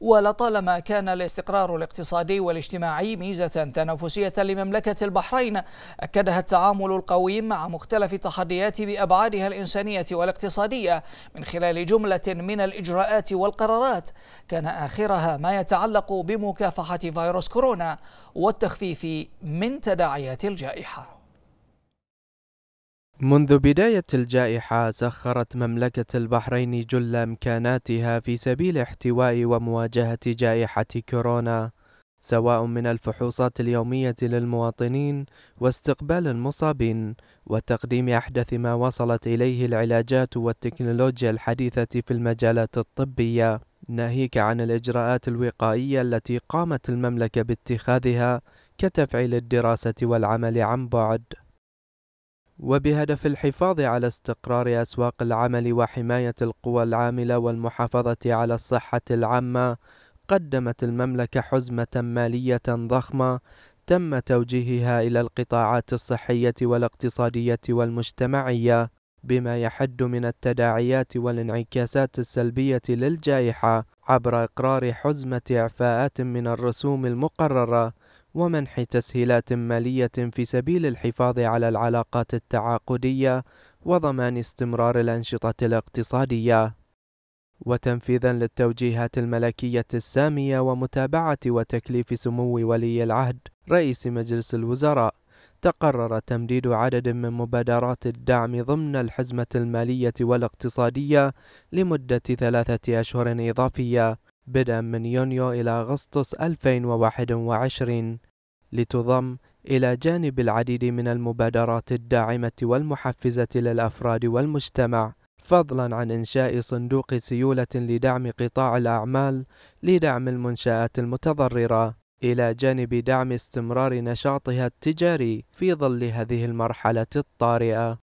ولطالما كان الاستقرار الاقتصادي والاجتماعي ميزة تنافسية لمملكة البحرين أكدها التعامل القوي مع مختلف التحديات بأبعادها الإنسانية والاقتصادية من خلال جملة من الإجراءات والقرارات كان آخرها ما يتعلق بمكافحة فيروس كورونا والتخفيف من تداعيات الجائحة منذ بداية الجائحة سخرت مملكة البحرين جل إمكاناتها في سبيل احتواء ومواجهة جائحة كورونا سواء من الفحوصات اليومية للمواطنين واستقبال المصابين وتقديم أحدث ما وصلت إليه العلاجات والتكنولوجيا الحديثة في المجالات الطبية ناهيك عن الإجراءات الوقائية التي قامت المملكة باتخاذها كتفعيل الدراسة والعمل عن بعد وبهدف الحفاظ على استقرار أسواق العمل وحماية القوى العاملة والمحافظة على الصحة العامة قدمت المملكة حزمة مالية ضخمة تم توجيهها إلى القطاعات الصحية والاقتصادية والمجتمعية بما يحد من التداعيات والانعكاسات السلبية للجائحة عبر إقرار حزمة إعفاءات من الرسوم المقررة ومنح تسهيلات مالية في سبيل الحفاظ على العلاقات التعاقدية وضمان استمرار الأنشطة الاقتصادية وتنفيذا للتوجيهات الملكية السامية ومتابعة وتكليف سمو ولي العهد رئيس مجلس الوزراء تقرر تمديد عدد من مبادرات الدعم ضمن الحزمة المالية والاقتصادية لمدة ثلاثة أشهر إضافية بدءا من يونيو إلى أغسطس 2021 لتضم إلى جانب العديد من المبادرات الداعمة والمحفزة للأفراد والمجتمع فضلا عن إنشاء صندوق سيولة لدعم قطاع الأعمال لدعم المنشآت المتضررة إلى جانب دعم استمرار نشاطها التجاري في ظل هذه المرحلة الطارئة